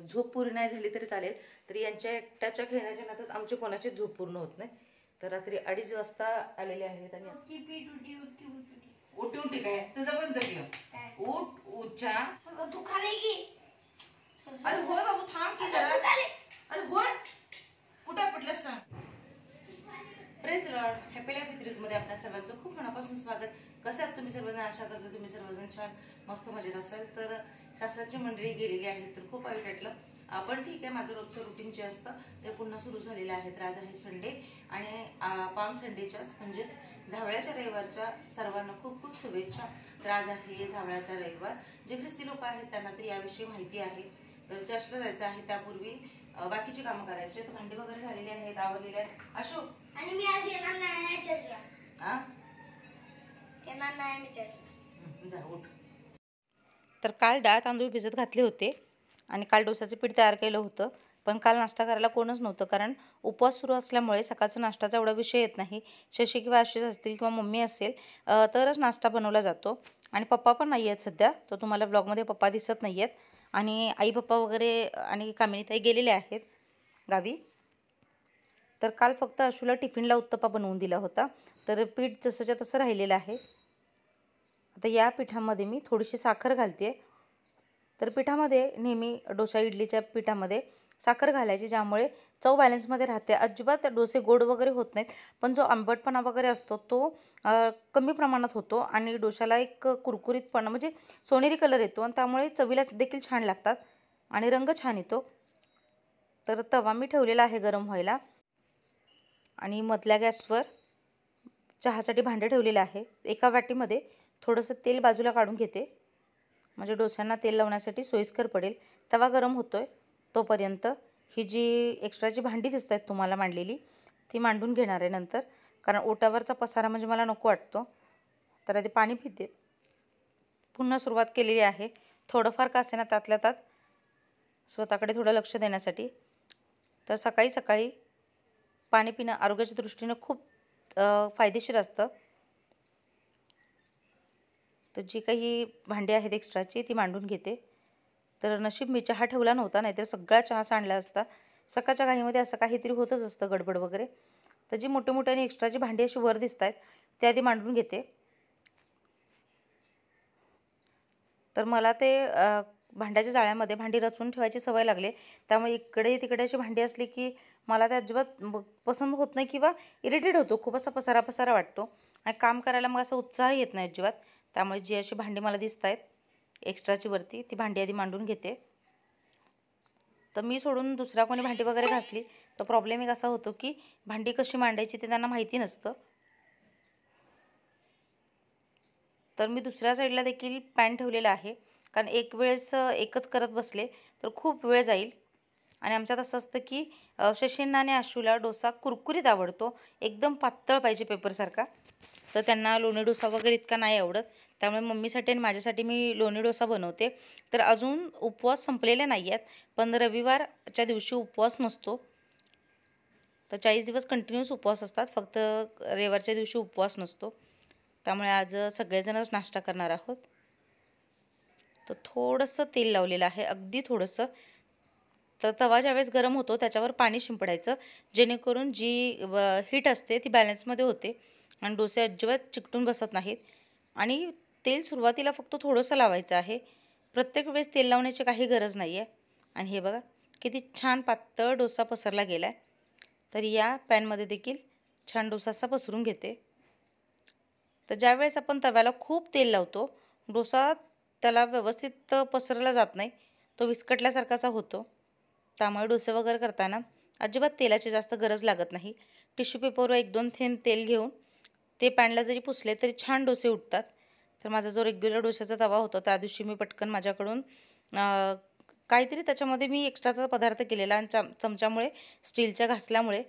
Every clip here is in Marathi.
झोप पूर्ण नाही झाली तरी चालेल तर यांच्या एकट्याच्या खेळण्याच्या नात्यात आमची कोणाची झोप पूर्ण होत नाही तर रात्री अडीच वाजता आलेले आहेत आणि उठी उठी काय तुझं पण उठ उच्चा तू खाली अरे होय बाबू थांब की जरा अरे होय कुठे पटलं सांग press lord happy life with मध्ये आपल्या सर्वांचं खूप मनापासून स्वागत कसं आहात तुम्ही सर्वजण आशा करतो तुम्ही सर्वजण छान मस्त मजेत असाल तर सासराची मंडळी गेलेली आहे तर खूप वाईट वाटलं आपण ठीक आहे माझं रोजचं रुटीन जे असतं ते पुन्हा सुरू झालेलं आहे तर आज आहे संडे आणि पाम संडेच्याच म्हणजेच झावळ्याच्या रविवारच्या सर्वांना खूप खूप शुभेच्छा तर आज आहे झावळ्याचा रविवार जे ख्रिस्ती लोक आहेत त्यांना तर याविषयी माहिती आहे तर चर्चला जायचं आहे त्यापूर्वी बाकीची कामं करायची भांडे वगैरे झालेली आहेत आवरलेले आहेत अशोक आणि मी आज येणार नाही तर काल डाळ तांदूळ भिजत घातले होते आणि काल डोसाचं पीठ तयार केलं होतं पण काल नाश्ता करायला कोणच नव्हतं कारण उपवास सुरू असल्यामुळे सकाळचा नाश्ताचा एवढा विषय येत नाही शशी किंवा आशीष असतील किंवा मम्मी असेल तरच नाश्ता बनवला जातो आणि पप्पा पण नाही आहेत सध्या तर तुम्हाला ब्लॉगमध्ये पप्पा दिसत नाही आहेत आणि आई पप्पा वगैरे आणि कामिनीताई गेलेले आहेत गावी तर काल फक्त अशुला टिफिनला उत्तप्पा बनवून दिला होता तर पीठ जसंच्या तसं राहिलेलं आहे आता या पिठामध्ये मी थोडीशी साखर घालते तर पिठामध्ये नेहमी डोसा इडलीच्या पिठामध्ये साखर घालायची ज्यामुळे चव बॅलन्समध्ये राहते अजिबात डोसे गोड वगैरे होत नाहीत पण जो आंबटपणा वगैरे असतो तो कमी प्रमाणात होतो आणि डोशाला एक कुरकुरीतपणा म्हणजे सोनेरी कलर येतो आणि त्यामुळे चवीला देखील छान लागतात आणि रंग छान येतो तर तवा मी ठेवलेला आहे गरम व्हायला आणि मधल्या गॅसवर चहासाठी भांडं ठेवलेलं आहे एका वाटीमध्ये थोडंसं तेल बाजूला काढून घेते म्हणजे डोस्यांना तेल लावण्यासाठी सोयीस्कर पडेल तवा गरम होतो आहे तोपर्यंत ही जी एक्स्ट्राची भांडी दिसत आहेत तुम्हाला मांडलेली ती मांडून घेणार आहे नंतर कारण ओटावरचा पसारा म्हणजे मला नको वाटतो तर आधी पाणी पिते पुन्हा सुरुवात केलेली आहे थोडंफार का असेना त्यातल्या त्यात स्वतःकडे थोडं लक्ष देण्यासाठी तर सकाळी सकाळी पाणी पिणं आरोग्याच्या दृष्टीनं खूप फायदेशीर असतं तर जी काही भांडी आहेत एक्स्ट्राची ती मांडून घेते तर नशीब मी चहा ठेवला नव्हता नाहीतर सगळा चहा सांडला असता सकाळच्या घाईमध्ये असं काहीतरी होतच असतं गडबड वगैरे तर जी मोठे आणि एक्स्ट्राची भांडी अशी वर दिसत आहेत ते आधी मांडून घेते तर मला ते भांड्याच्या जाळ्यामध्ये भांडी रचून ठेवायची सवय लागली त्यामुळे इकडे तिकडे अशी भांडी असली की मला ते अजिबात पसंत होत नाही किंवा इरिटेट होतो खूप असा पसारा पसारा वाटतो आणि काम करायला मग असा उत्साह येत नाही अजिबात त्यामुळे जी अशी भांडी मला दिसत आहेत एक्स्ट्राची वरती ती भांडी आधी मांडून घेते तर मी सोडून दुसरा कोणी भांडी वगैरे घासली तर प्रॉब्लेम एक असा होतो की भांडी कशी मांडायची ते त्यांना माहिती नसतं तर मी दुसऱ्या साईडला देखील पॅन ठेवलेला आहे कारण एक वेळेस एकच करत बसले तर खूप वेळ जाईल आणि आमच्यात असं असतं की शशींना आणि आशूला डोसा कुरकुरीत आवडतो एकदम पातळ पाहिजे पेपरसारखा तर त्यांना लोणी डोसा वगैरे इतका नाही आवडत त्यामुळे मम्मीसाठी आणि माझ्यासाठी मी लोणी डोसा बनवते तर अजून उपवास संपलेले नाही आहेत पण रविवारच्या दिवशी उपवास नसतो तर चाळीस दिवस कंटिन्यूस उपवास असतात फक्त रविवारच्या दिवशी उपवास नसतो त्यामुळे आज सगळेजणच नाश्ता करणार आहोत तर थोडंसं तेल लावलेलं आहे अगदी थोडंसं तर तवा ज्यावेळेस गरम होतो त्याच्यावर पाणी शिंपडायचं जेणेकरून जी हीट असते ती बॅलन्समध्ये होते आणि डोसे अजिबात चिकटून बसत नाहीत आणि तेल सुरुवातीला फक्त थोडंसं लावायचं आहे प्रत्येक वेळेस तेल लावण्याची काही गरज नाही आहे आणि हे बघा किती छान पातळ डोसा पसरला गेला आहे तर या पॅनमध्ये देखील छान डोसासा पसरून घेते तर ज्यावेळेस आपण तव्याला खूप तेल लावतो डोसा त्याला व्यवस्थित पसरला जात नाही तो विस्कटल्यासारखाचा होतो त्यामुळे डोसे वगैरे करताना अजिबात तेलाची जास्त गरज लागत नाही टिश्यू पेपरवर एक दोन थेंब तेल घेऊन ते पॅनला जरी पुसले तरी छान डोसे उठतात तर माझा जो रेग्युलर डोशाचा तवा होता त्या दिवशी मी पटकन माझ्याकडून काहीतरी त्याच्यामध्ये मी एक्स्ट्राचा पदार्थ केलेला आणि चम चमच्यामुळे स्टीलच्या घासल्यामुळे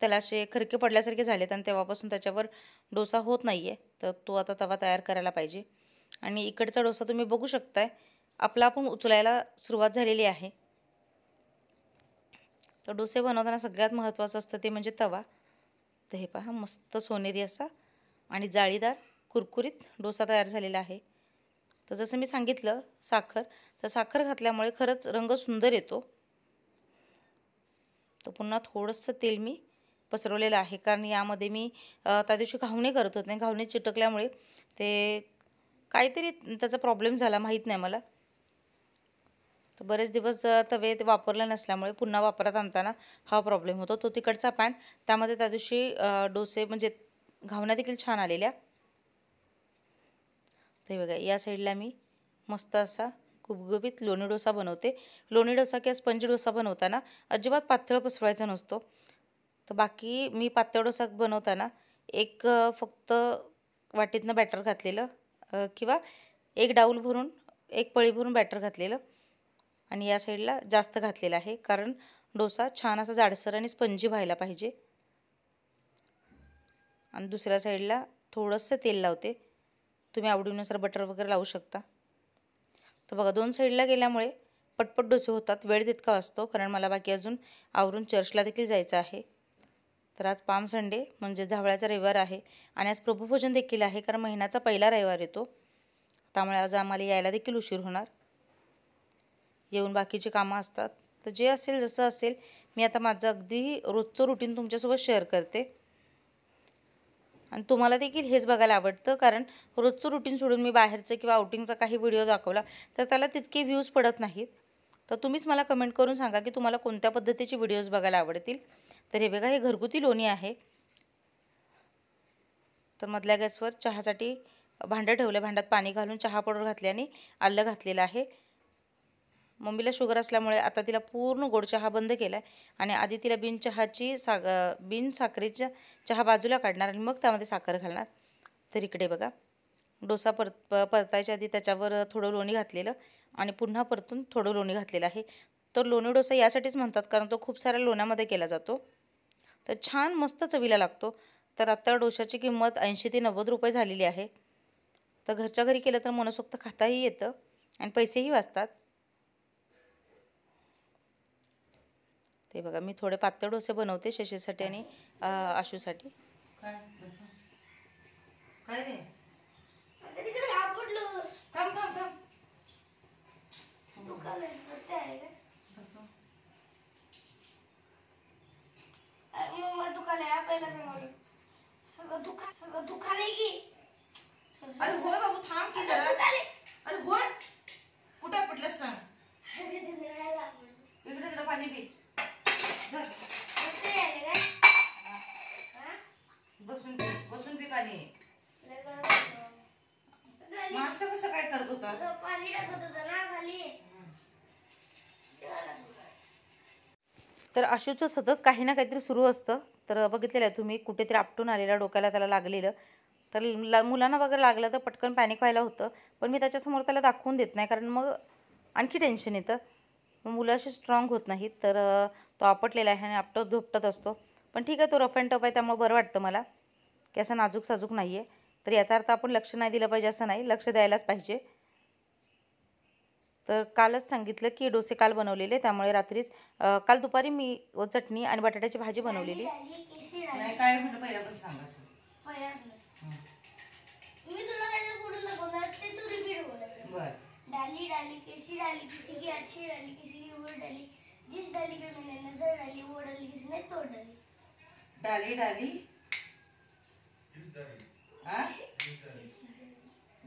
त्याला असे खरके पडल्यासारखे झालेत आणि तेव्हापासून त्याच्यावर डोसा होत नाही आहे तर तो आता तवा तयार करायला पाहिजे आणि इकडचा डोसा तुम्ही बघू शकताय आपला पण उचलायला सुरुवात झालेली आहे तर डोसे बनवताना सगळ्यात महत्त्वाचं असतं ते म्हणजे तवा तर हे पहा मस्त सोनेरी असा आणि जाळीदार कुरकुरीत डोसा तयार झालेला आहे तर जसं मी सांगितलं साखर तर साखर घातल्यामुळे खरंच रंग सुंदर येतो तर पुन्हा थोडंसं तेल मी पसरवलेलं आहे कारण यामध्ये मी त्या दिवशी घावणे करत होते घावणे चिटकल्यामुळे ते काहीतरी त्याचा प्रॉब्लेम झाला माहीत नाही मला तर बरेच दिवस तवे ते वापरलं नसल्यामुळे पुन्हा वापरात आणताना हा प्रॉब्लेम होतो तो तिकडचा पॅन त्यामध्ये त्या दिवशी डोसे म्हणजे घावना देखील छान आलेल्या ते बघा या साईडला मी मस्त असा गुबगुबीत लोणी डोसा बनवते लोणी डोसा किंवा स्पंज डोसा बनवताना अजिबात पातळ पसरवायचा नसतो तर बाकी मी पातळ डोसा बनवताना एक फक्त वाटीतनं बॅटर घातलेलं किंवा एक डाऊल भरून एक पळी भरून बॅटर घातलेलं आणि या साईडला जास्त घातलेलं आहे कारण डोसा छान असा जाडसर आणि स्पंजी व्हायला पाहिजे आणि दुसऱ्या साईडला थोडंसं तेल लावते तुम्ही आवडीनुसार बटर वगैरे लावू शकता तर बघा दोन साईडला गेल्यामुळे पटपट डोसे होतात वेळ तितका वाचतो कारण मला बाकी अजून आवरून चर्चला देखील जायचं आहे तर आज पाम संडे म्हणजे झावळ्याचा रविवार आहे आणि आज प्रभूपूजन देखील आहे कारण महिन्याचा पहिला रविवार येतो त्यामुळे आज आम्हाला यायला देखील उशीर होणार येऊन बाकीची कामं असतात तर जे असेल जसं असेल मी आता माझं अगदी रोजचं रुटीन तुमच्यासोबत शेअर करते आणि तुम्हाला देखील हेच बघायला आवडतं कारण रोजचं रुटीन सोडून मी बाहेरचं किंवा आउटिंगचा काही व्हिडिओ दाखवला तर त्याला तितके व्ह्यूज पडत नाहीत तर तुम्हीच मला कमेंट करून सांगा की तुम्हाला कोणत्या पद्धतीचे व्हिडिओज बघायला आवडतील तर हे बघा हे घरगुती लोणी आहे तर मधल्या गॅसवर चहासाठी भांडं ठेवलं भांड्यात पाणी घालून चहा पावडर आणि आलं घातलेलं आहे मम्मीला शुगर असल्यामुळे आता तिला पूर्ण गोड चहा बंद केला आहे आणि आधी तिला बिन चहाची साग बिन साखरेच्या चहा बाजूला काढणार आणि मग त्यामध्ये साखर घालणार तर इकडे बघा डोसा परत परतायच्या आधी त्याच्यावर थोडं लोणी घातलेलं आणि पुन्हा परतून थोडं लोणी घातलेलं आहे तर लोणी डोसा यासाठीच म्हणतात कारण तो खूप साऱ्या लोण्यामध्ये केला जातो तर छान मस्त चवीला लागतो तर आत्ता डोशाची किंमत ऐंशी ते नव्वद रुपये झालेली आहे तर घरच्या घरी केलं तर मनसोक्त खाताही येतं आणि पैसेही वाचतात ते बघा मी थोडे पातळ डोसे बनवते शशीसाठी आणि आशूसाठी दुखा दुखा अरे होय बाबू थांब की जरा तर अशूचं सतत काही ना काहीतरी सुरू असतं तर बघितलेलं आहे तुम्ही कुठेतरी आपटून आलेला डोक्याला त्याला लागलेलं तर ला मुलांना वगैरे लागलं तर पटकन पॅनिक व्हायला होतं पण मी त्याच्यासमोर त्याला दाखवून देत नाही कारण मग आणखी टेन्शन येतं मुलं अशी स्ट्रॉंग होत नाहीत तर तो आपटलेला आहे आणि आपटत झोपटत असतो पण ठीक आहे तो रफ अँड टफ आहे त्यामुळे बरं वाटतं मला की असं नाजूक साजूक नाही आहे तर याचा अर्थ आपण लक्ष नाही दिलं पाहिजे असं नाही लक्ष द्यायलाच पाहिजे तर कालच सांगितलं की डोसे काल बनवलेले त्यामुळे रात्रीच काल दुपारी मी चटणी आणि बटाट्याची भाजी बनवलेली काय डाली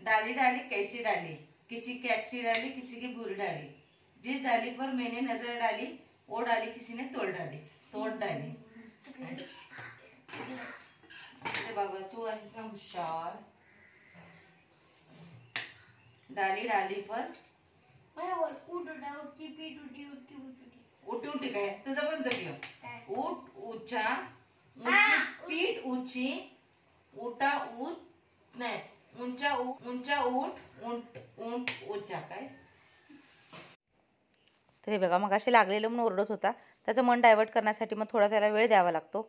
डाली डाली कैसी डाली किसी कैची डाली किसी की भूरी डाली जिस डाली पर मैंने नजर डाली वो डाली किसी ने तोड़ डाली तोड़ डाली बाबा तू आहेस ना हुशार डाली डाली पर उठी उठी काय तुझं पण जगलं उठ उचा पीठ उची उटा उठ नाही उंचा उंचा उंट उंट काय तर हे बघा मग असे लागलेलं म्हणून ओरडत होता त्याचं मन डायव्हर्ट करण्यासाठी मग थोडा त्याला वेळ द्यावा लागतो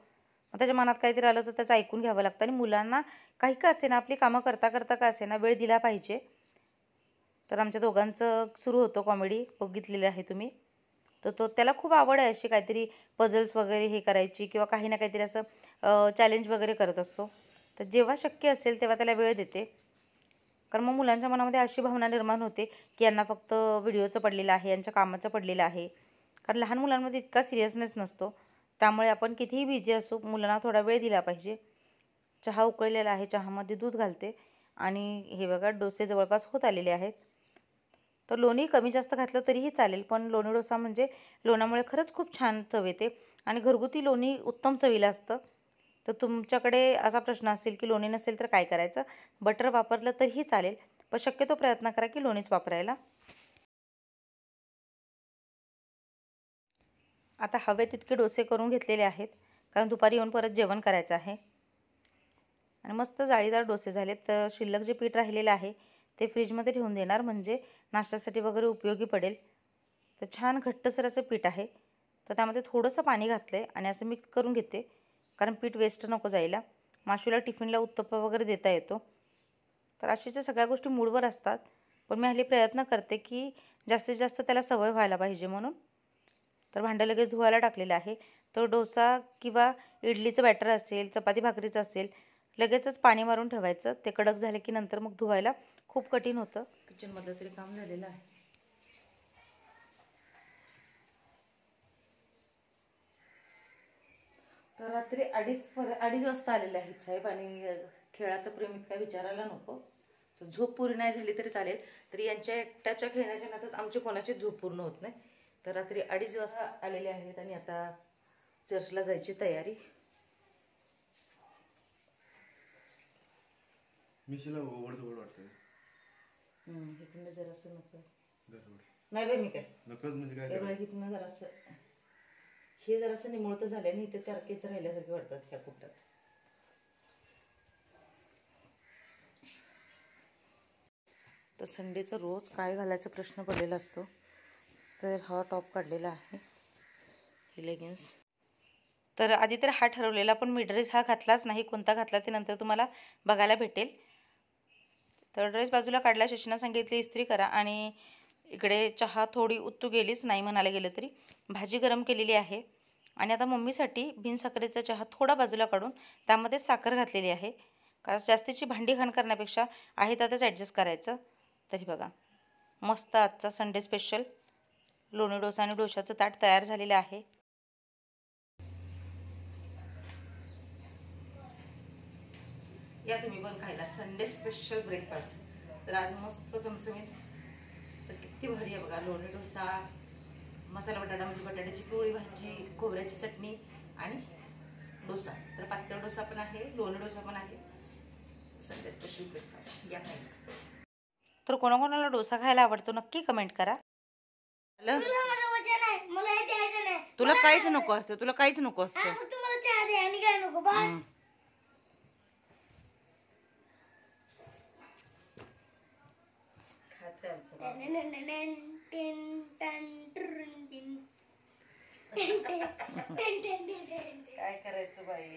मग त्याच्या मनात काहीतरी आलं तर त्याचं ऐकून घ्यावं लागतं आणि मुलांना काही का असे ना आपली कामं करता करता का असे ना वेळ दिला पाहिजे तर आमच्या दोघांचं सुरू होतं कॉमेडी बघितलेलं आहे तुम्ही तर तो त्याला खूप आवड आहे अशी काहीतरी पझल्स वगैरे हे करायची किंवा काही ना काहीतरी असं चॅलेंज वगैरे करत असतो तर जेव्हा शक्य असेल तेव्हा त्याला वेळ देते कारण मग मुलांच्या मनामध्ये अशी भावना निर्माण होते की यांना फक्त व्हिडिओचं पडलेलं आहे यांच्या कामाचं पडलेलं आहे कारण लहान मुलांमध्ये इतका सिरियसनेस नसतो त्यामुळे आपण कितीही बिझी असू मुलांना थोडा वेळ दिला पाहिजे चहा उकळलेला आहे चहामध्ये दूध घालते आणि हे बघा डोसे जवळपास होत आलेले आहेत तर लोणी कमी जास्त घातलं तरीही चालेल पण लोणी डोसा म्हणजे लोणामुळे खरंच खूप छान चव येते आणि घरगुती लोणी उत्तम चवीला असतं तर तुमच्याकडे असा प्रश्न असेल की लोणी नसेल तर काय करायचं बटर वापरलं तरीही चालेल पण शक्यतो प्रयत्न करा की लोणीच वापरायला आता हवे तितके डोसे करून घेतलेले आहेत कारण दुपारी येऊन परत जेवण करायचं आहे आणि मस्त जाळीदार डोसे झालेत तर शिल्लक जे पीठ राहिलेलं आहे ते फ्रीजमध्ये ठेवून देणार म्हणजे नाश्त्यासाठी वगैरे उपयोगी पडेल तर छान घट्टसर असं पीठ आहे तर त्यामध्ये थोडंसं पाणी घातलं आहे आणि असं मिक्स करून घेते कारण पीठ वेस्ट नको जायला माशूला टिफिनला उत्तप्पा वगैरे देता येतो तर अशाच्या सगळ्या गोष्टी मूडवर असतात पण मी हल्ली प्रयत्न करते की जास्तीत जास्त त्याला सवय व्हायला पाहिजे म्हणून तर भांडं लगेच धुवायला टाकलेलं आहे तर डोसा किंवा इडलीचं बॅटर असेल चपाती भाकरीचं असेल लगेचच पाणी मारून ठेवायचं ते कडक झाले की नंतर मग धुवायला खूप कठीण होतं किचनमधलं तरी काम झालेलं आहे तर रात्री अडीच पर अडीच वाजता आलेले आहेत साहेब आणि खेळाचं प्रेम इतका विचारायला नको झोप पूर्ण नाही झाली तरी चालेल तरी यांच्या एकट्याच्या खेळण्याच्या नात्यात आमची कोणाची झोप पूर्ण होत नाही तर रात्री अडीच वाजता आलेले आहेत आणि आता चर्चला जायची तयारी जरासं नको नाही बाई मी काय म्हणजे जरासं हे जरासं निमुळतं झाले आणि चार चारकेच राहिल्यासारखे वाटतात ह्या कुटात तर संडेचा रोज काय घालायचा प्रश्न पडलेला असतो तर हा टॉप काढलेला आहे ही लेगिन्स तर आधी तर हा ठरवलेला पण मी ड्रेस हा घातलाच नाही कोणता घातला ते नंतर तुम्हाला बघायला भेटेल तर ड्रेस बाजूला काढला शशीना सांगितली इस्त्री करा आणि इकडे चहा थोडी उत्तू गेलीच नाही म्हणायला गेलं तरी भाजी गरम केलेली आहे आणि आता मम्मीसाठी बिनसाखरेचा चहा थोडा बाजूला काढून त्यामध्ये साखर घातलेली आहे कारण जास्तीची भांडी घाण करण्यापेक्षा आहे त्यातच ॲडजस्ट करायचं तरी बघा मस्त आजचा संडे स्पेशल लोणी डोसा आणि डोशाचं ताट तयार झालेलं आहे या तुम्ही पण खायला संडे स्पेशल ब्रेकफास्ट तर आज मस्त चमचमीत तर किती भारी आहे बघा लोणी डोसा मसाला बटाटा म्हणजे बटाट्याची पोळी भाजी खोबऱ्याची चटणी आणि डोसा तर पातळ डोसा पण आहे लोणी डोसा पण आहे संडे स्पेशल ब्रेकफास्ट या तर कोणाकोणाला डोसा खायला आवडतो नक्की कमेंट करा तुला काहीच नको असतं तुला काहीच नको असतं खात काय करायचं बाई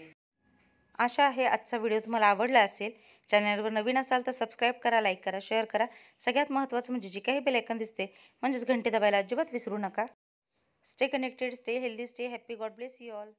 आशा आहे आजचा व्हिडिओ तुम्हाला आवडला असेल चॅनलवर नवीन असाल तर सबस्क्राईब करा लाईक करा शेअर करा सगळ्यात महत्त्वाचं म्हणजे जी काही बेलायकन दिसते म्हणजेच घंटे दबायला अजिबात विसरू नका stay connected stay healthy stay happy God bless you all